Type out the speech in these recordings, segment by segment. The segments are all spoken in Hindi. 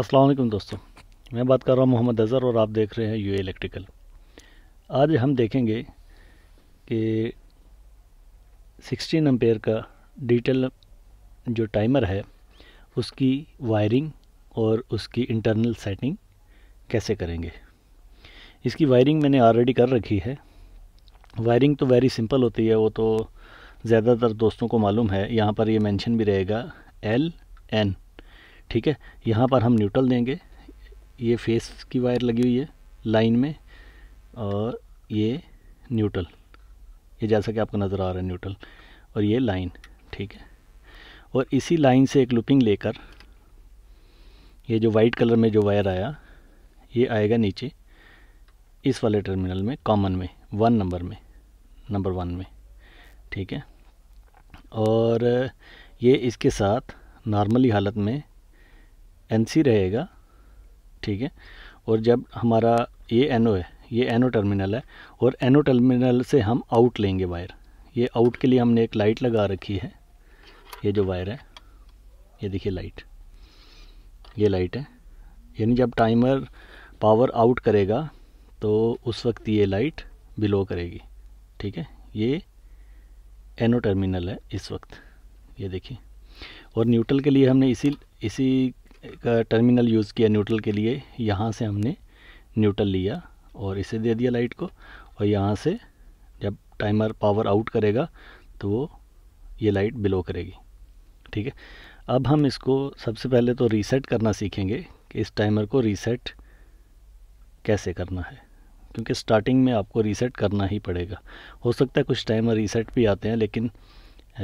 अस्सलाम वालेकुम दोस्तों मैं बात कर रहा हूँ मोहम्मद अज़हर और आप देख रहे हैं यू इलेक्ट्रिकल आज हम देखेंगे कि 16 एम्पेयर का डिटेल जो टाइमर है उसकी वायरिंग और उसकी इंटरनल सेटिंग कैसे करेंगे इसकी वायरिंग मैंने ऑलरेडी कर रखी है वायरिंग तो वेरी सिंपल होती है वो तो ज़्यादातर दोस्तों को मालूम है यहाँ पर ये मेंशन भी रहेगा एल एन ठीक है यहाँ पर हम न्यूट्रल देंगे ये फेस की वायर लगी हुई है लाइन में और ये न्यूट्रल ये जैसा कि आपको नज़र आ रहा है न्यूट्रल और ये लाइन ठीक है और इसी लाइन से एक लुपिंग लेकर ये जो वाइट कलर में जो वायर आया ये आएगा नीचे इस वाले टर्मिनल में कॉमन में वन नंबर में नंबर वन में ठीक है और ये इसके साथ नॉर्मली हालत में एन सी रहेगा ठीक है और जब हमारा ये एन है ये एन टर्मिनल है और एन टर्मिनल से हम आउट लेंगे वायर ये आउट के लिए हमने एक लाइट लगा रखी है ये जो वायर है ये देखिए लाइट ये लाइट है यानी जब टाइमर पावर आउट करेगा तो उस वक्त ये लाइट बिलो करेगी ठीक है ये एनो टर्मिनल है इस वक्त ये देखिए और न्यूट्रल के लिए हमने इसी इसी टर्मिनल यूज़ किया न्यूट्रल के लिए यहाँ से हमने न्यूट्रल लिया और इसे दे दिया लाइट को और यहाँ से जब टाइमर पावर आउट करेगा तो वो ये लाइट बिलो करेगी ठीक है अब हम इसको सबसे पहले तो रीसेट करना सीखेंगे कि इस टाइमर को रीसेट कैसे करना है क्योंकि स्टार्टिंग में आपको रीसेट करना ही पड़ेगा हो सकता है कुछ टाइमर रीसेट भी आते हैं लेकिन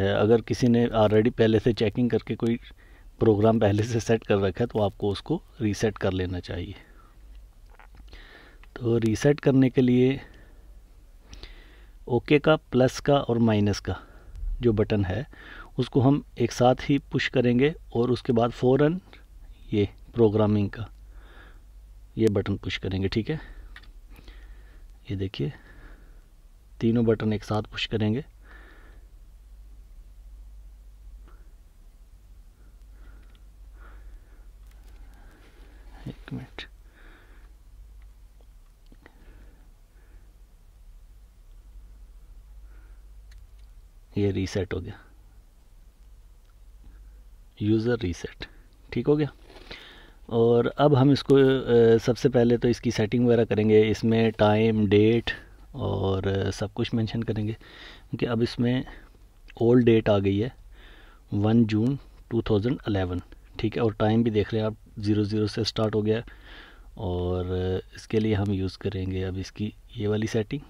अगर किसी ने ऑलरेडी पहले से चेकिंग करके कोई प्रोग्राम पहले से सेट कर रखा है तो आपको उसको रीसेट कर लेना चाहिए तो रीसेट करने के लिए ओके का प्लस का और माइनस का जो बटन है उसको हम एक साथ ही पुश करेंगे और उसके बाद फ़ौर ये प्रोग्रामिंग का ये बटन पुश करेंगे ठीक है ये देखिए तीनों बटन एक साथ पुश करेंगे Come ये रीसेट हो गया यूज़र रीसेट ठीक हो गया और अब हम इसको सबसे पहले तो इसकी सेटिंग वगैरह करेंगे इसमें टाइम डेट और सब कुछ मेंशन करेंगे क्योंकि अब इसमें ओल्ड डेट आ गई है one June two thousand eleven ठीक है और टाइम भी देख रहे हैं आप ज़ीरो ज़ीरो से स्टार्ट हो गया और इसके लिए हम यूज़ करेंगे अब इसकी ये वाली सेटिंग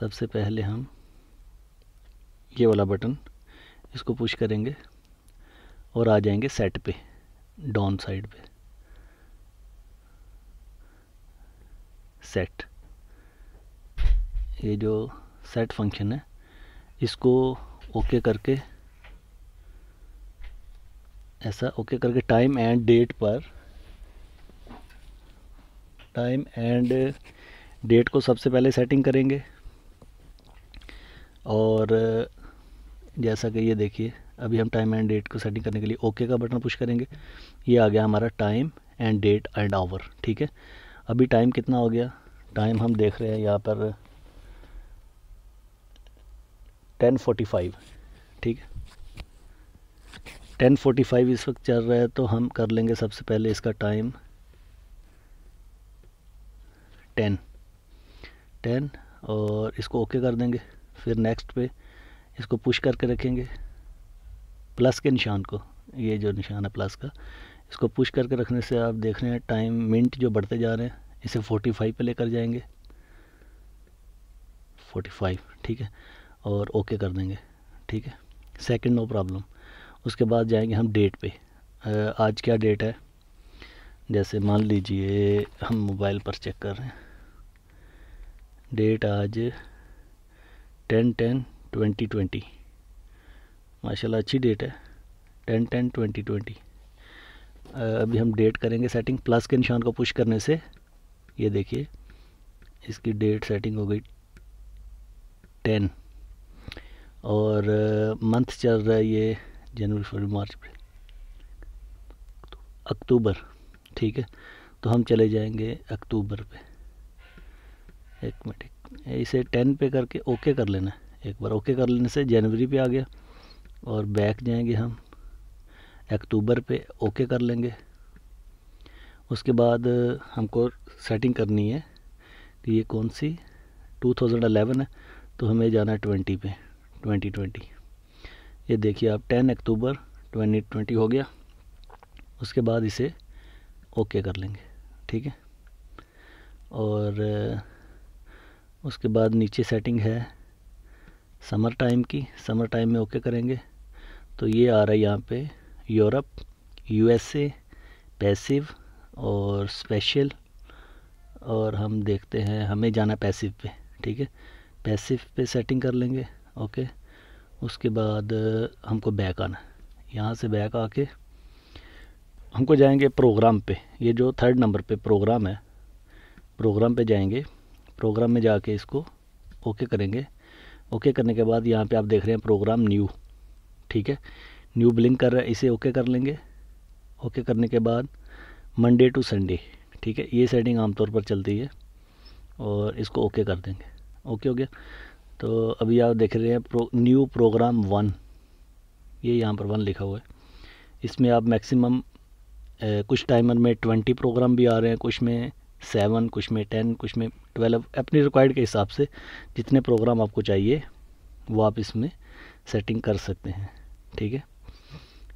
सबसे पहले हम ये वाला बटन इसको पुश करेंगे और आ जाएंगे सेट पे डाउन साइड पे सेट ये जो सेट फंक्शन है इसको ओके करके ऐसा ओके करके टाइम एंड डेट पर टाइम एंड डेट को सबसे पहले सेटिंग करेंगे और जैसा कि ये देखिए अभी हम टाइम एंड डेट को सेटिंग करने के लिए ओके का बटन पुश करेंगे ये आ गया हमारा time and date and hour ठीक है अभी टाइम कितना हो गया टाइम हम देख रहे हैं यहाँ पर टेन फोर्टी फाइव ठीक है टेन फोर्टी फाइव इस वक्त चल रहा है तो हम कर लेंगे सबसे पहले इसका टाइम टेन टेन और इसको ओके कर देंगे फिर नेक्स्ट पे इसको पुश करके रखेंगे प्लस के निशान को ये जो निशान है प्लस का इसको पुश करके रखने से आप देख रहे हैं टाइम मिनट जो बढ़ते जा रहे हैं इसे फोर्टी फाइव पर लेकर जाएंगे 45 फाइव ठीक है और ओके कर देंगे ठीक है सेकंड नो प्रॉब्लम उसके बाद जाएंगे हम डेट पे आज क्या डेट है जैसे मान लीजिए हम मोबाइल पर चेक कर रहे हैं डेट आज टेन टेन ट्वेंटी ट्वेंटी माशाल्लाह अच्छी डेट है टेन टेन ट्वेंटी ट्वेंटी अभी हम डेट करेंगे सेटिंग प्लस के निशान को पुश करने से ये देखिए इसकी डेट सेटिंग हो गई टेन और मंथ चल रहा है ये जनवरी फरवरी मार्च तो अक्टूबर ठीक है तो हम चले जाएंगे अक्टूबर पे एक मिनट इसे टेन पे करके ओके कर लेना है एक बार ओके कर लेने से जनवरी पे आ गया और बैक जाएंगे हम अक्टूबर पे ओके कर लेंगे उसके बाद हमको सेटिंग करनी है कि ये कौन सी 2011 है तो हमें जाना है ट्वेंटी पे 2020 ये देखिए आप 10 अक्टूबर 2020 हो गया उसके बाद इसे ओके कर लेंगे ठीक है और उसके बाद नीचे सेटिंग है समर टाइम की समर टाइम में ओके करेंगे तो ये आ रहा है यहाँ पे यूरोप यूएसए पैसिव और स्पेशल और हम देखते हैं हमें जाना पैसिव पे ठीक है पैसिव पे सेटिंग कर लेंगे ओके उसके बाद हमको बैक आना यहाँ से बैक आके हमको जाएंगे प्रोग्राम पे ये जो थर्ड नंबर पे प्रोग्राम है प्रोग्राम पे जाएंगे प्रोग्राम में जाके इसको ओके करेंगे ओके करने के बाद यहाँ पे आप देख रहे हैं प्रोग्राम न्यू ठीक है न्यू ब्लिंक कर रहा है इसे ओके कर लेंगे ओके करने के बाद मंडे टू संडे ठीक है ये सेटिंग आमतौर पर चलती है और इसको ओके कर देंगे ओके हो गया तो अभी आप देख रहे हैं प्रो, न्यू प्रोग्राम वन ये यहाँ पर वन लिखा हुआ है इसमें आप मैक्सिमम कुछ टाइमर में ट्वेंटी प्रोग्राम भी आ रहे हैं कुछ में सेवन कुछ में टेन कुछ में ट्वेल्व अपनी रिक्वायर्ड के हिसाब से जितने प्रोग्राम आपको चाहिए वो आप इसमें सेटिंग कर सकते हैं ठीक है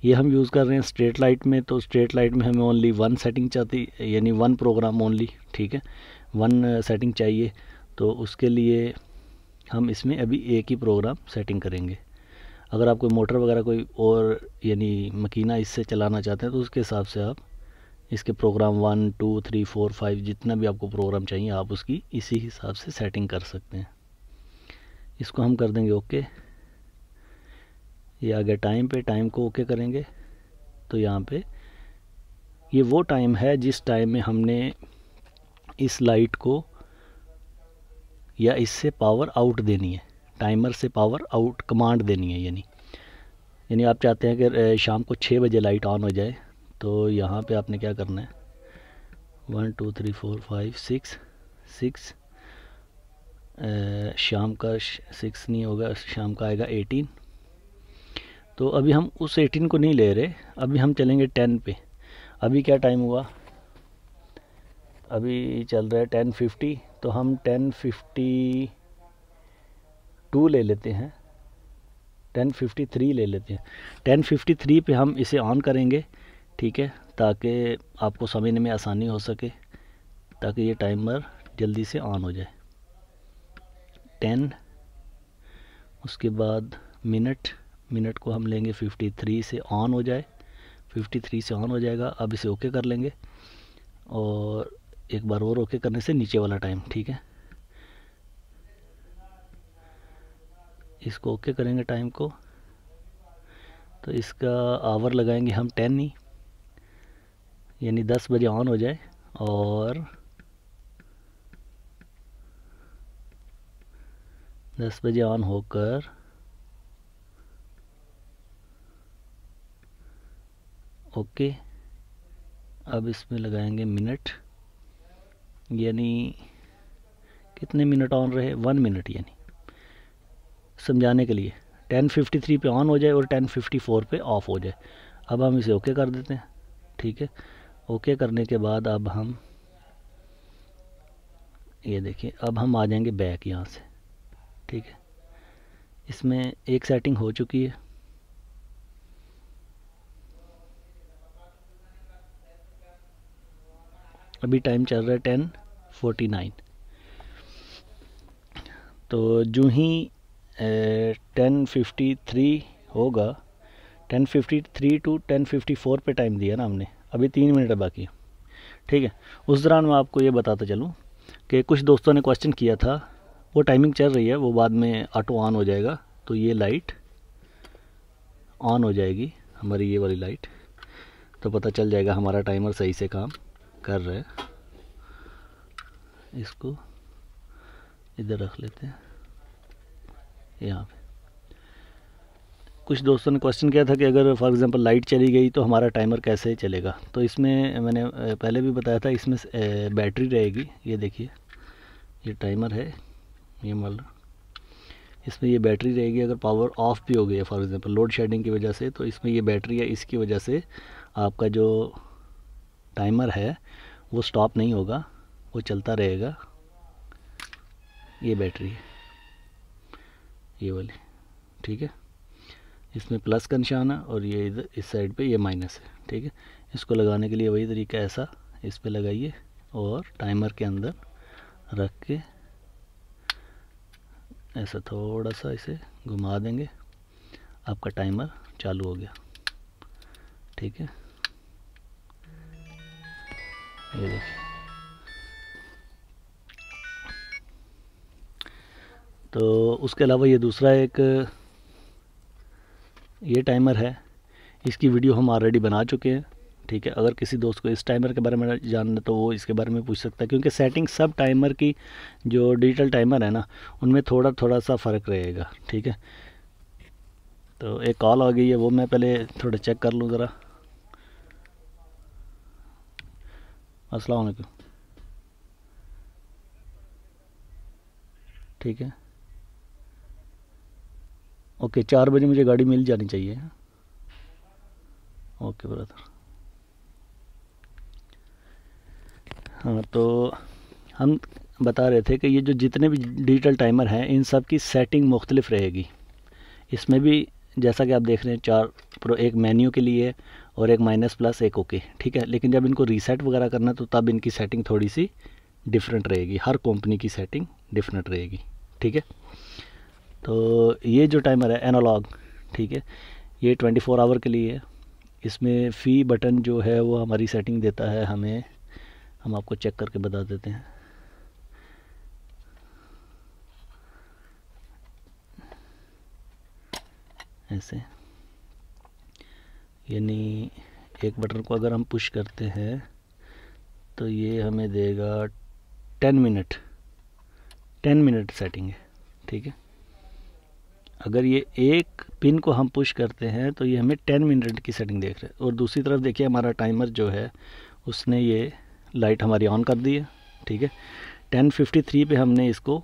ये हम यूज़ कर रहे हैं स्ट्रेट लाइट में तो स्ट्रेट लाइट में हमें ओनली वन सेटिंग चाहती यानी वन प्रोग्राम ओनली ठीक है वन सेटिंग चाहिए तो उसके लिए हम इसमें अभी एक ही प्रोग्राम सेटिंग करेंगे अगर आप कोई मोटर वगैरह कोई और यानी मकीना इससे चलाना चाहते हैं तो उसके हिसाब से आप इसके program one two three four five जितना भी आपको प्रोग्राम चाहिए आप उसकी इसी हिसाब से सेटिंग कर सकते हैं इसको हम कर देंगे ओके ये आगे टाइम पे टाइम को ओके करेंगे तो यहाँ पे ये वो टाइम है जिस टाइम में हमने इस लाइट को या इससे पावर आउट देनी है टाइमर से पावर आउट कमांड देनी है यानी यानी आप चाहते हैं कि शाम को छः बजे लाइट ऑन हो जाए तो यहाँ पे आपने क्या करना है one two three four five six six शाम का सिक्स नहीं होगा शाम का आएगा एटीन तो अभी हम उस एटीन को नहीं ले रहे अभी हम चलेंगे टेन पे अभी क्या टाइम हुआ अभी चल रहा है टेन फिफ्टी तो हम टेन फिफ्टी टू ले लेते हैं टेन फिफ्टी थ्री ले लेते हैं टेन फिफ्टी थ्री पर हम इसे ऑन करेंगे ठीक है ताकि आपको समझने में आसानी हो सके ताकि ये टाइमर जल्दी से ऑन हो जाए टेन उसके बाद मिनट मिनट को हम लेंगे 53 से ऑन हो जाए 53 से ऑन हो जाएगा अब इसे ओके कर लेंगे और एक बार और ओके करने से नीचे वाला टाइम ठीक है इसको ओके करेंगे टाइम को तो इसका आवर लगाएंगे हम टेन ही यानी दस बजे ऑन हो जाए और दस बजे ऑन होकर ओके अब इसमें लगाएंगे मिनट यानी कितने मिनट ऑन रहे वन मिनट यानी समझाने के लिए 1053 पे ऑन हो जाए और 1054 पे ऑफ हो जाए अब हम इसे ओके कर देते हैं ठीक है ओके करने के बाद अब हम ये देखिए अब हम आ जाएंगे बैक यहाँ से ठीक है इसमें एक सेटिंग हो चुकी है अभी टाइम चल रहा है टेन फोर्टी नाइन तो जो ही टेन फिफ्टी थ्री होगा ten fifty three to ten fifty four पर टाइम दिया ना हमने अभी तीन मिनट है बाकी ठीक है उस दौरान मैं आपको ये बताता चलूँ कि कुछ दोस्तों ने क्वेश्चन किया था वो टाइमिंग चल रही है वो बाद में ऑटो ऑन हो जाएगा तो ये लाइट ऑन हो जाएगी हमारी ये वाली लाइट तो पता चल जाएगा हमारा टाइमर सही से काम कर रहे इसको इधर रख लेते हैं यहाँ पे कुछ दोस्तों ने क्वेश्चन किया था कि अगर फॉर एग्जांपल लाइट चली गई तो हमारा टाइमर कैसे चलेगा तो इसमें मैंने पहले भी बताया था इसमें बैटरी रहेगी ये देखिए ये टाइमर है ये मल इसमें ये बैटरी रहेगी अगर पावर ऑफ भी हो गई है फॉर एग्ज़ाम्पल लोड शेडिंग की वजह से तो इसमें ये बैटरी है इसकी वजह से आपका जो टाइमर है वो स्टॉप नहीं होगा वो चलता रहेगा ये बैटरी है ये वाली ठीक है इसमें प्लस का निशान है और ये इधर इस साइड पे ये माइनस है ठीक है इसको लगाने के लिए वही तरीका ऐसा इस पर लगाइए और टाइमर के अंदर रख के ऐसा थोड़ा सा इसे घुमा देंगे आपका टाइमर चालू हो गया ठीक है ये देखिए तो उसके अलावा ये दूसरा एक ये टाइमर है इसकी वीडियो हम ऑलरेडी बना चुके हैं ठीक है अगर किसी दोस्त को इस टाइमर के बारे में जानना तो वो इसके बारे में पूछ सकता है क्योंकि सेटिंग सब टाइमर की जो डिजिटल टाइमर है ना उनमें थोड़ा थोड़ा सा फ़र्क रहेगा ठीक है तो एक कॉल आ गई है वो मैं पहले थोड़ा चेक कर लूँ ज़रा अस्सलाम वालेकुम ठीक है ओके चार बजे मुझे गाड़ी मिल जानी चाहिए ओके ब्रदर हाँ तो हम बता रहे थे कि ये जो जितने भी डिजिटल टाइमर हैं इन सब की सेटिंग मुख्तलिफ रहेगी इसमें भी जैसा कि आप देख रहे हैं चार प्रो एक मेन्यू के लिए और एक माइनस प्लस एक ओके ठीक है लेकिन जब इनको रीसेट वगैरह करना तो तब इनकी सेटिंग थोड़ी सी डिफरेंट रहेगी हर कंपनी की सेटिंग डिफरेंट रहेगी ठीक है तो ये जो टाइमर है एनालॉग ठीक है ये 24 फोर आवर के लिए है इसमें फ़ी बटन जो है वो हमारी सेटिंग देता है हमें हम आपको चेक करके बता देते हैं से यानी एक बटन को अगर हम पुश करते हैं तो ये हमें देगा ten minute ten minute setting है ठीक है अगर ये एक पिन को हम पुश करते हैं तो ये हमें टेन मिनट की सेटिंग देख रहे हैं और दूसरी तरफ देखिए हमारा टाइमर जो है उसने ये लाइट हमारी ऑन कर दी है ठीक है टेन फिफ्टी थ्री पर हमने इसको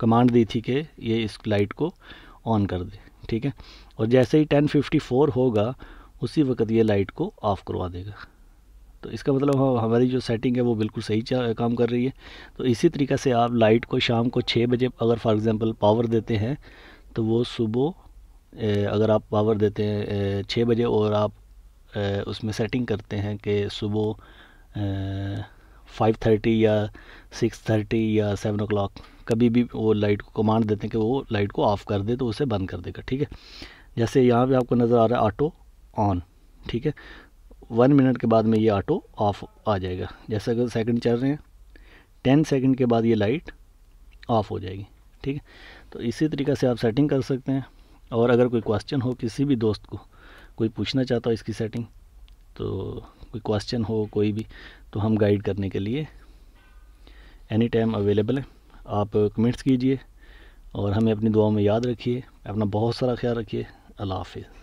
कमांड दी थी कि ये इस लाइट को ऑन कर दे ठीक है और जैसे ही 1054 होगा उसी वक्त ये लाइट को ऑफ़ करवा देगा तो इसका मतलब हम हमारी जो सेटिंग है वो बिल्कुल सही काम कर रही है तो इसी तरीके से आप लाइट को शाम को छः बजे अगर फॉर एग्ज़ाम्पल पावर देते हैं तो वो सुबह अगर आप पावर देते हैं छः बजे और आप उसमें सेटिंग करते हैं कि सुबह फाइव थर्टी या सिक्स थर्टी या सेवन ओ कभी भी वो लाइट को कमांड देते हैं कि वो लाइट को ऑफ़ कर दे तो उसे बंद कर देगा ठीक है जैसे यहाँ पे आपको नज़र आ रहा है ऑटो ऑन ठीक है वन मिनट के बाद में ये ऑटो ऑफ आ जाएगा जैसे अगर सेकंड चल रहे हैं टेन सेकंड के बाद ये लाइट ऑफ हो जाएगी ठीक है तो इसी तरीके से आप सेटिंग कर सकते हैं और अगर कोई क्वेश्चन हो किसी भी दोस्त को कोई पूछना चाहता हो इसकी सेटिंग तो कोई क्वेश्चन हो कोई भी तो हम गाइड करने के लिए एनी टाइम अवेलेबल है आप कमेंट्स कीजिए और हमें अपनी दुआओं में याद रखिए अपना बहुत सारा ख्याल रखिए Alafi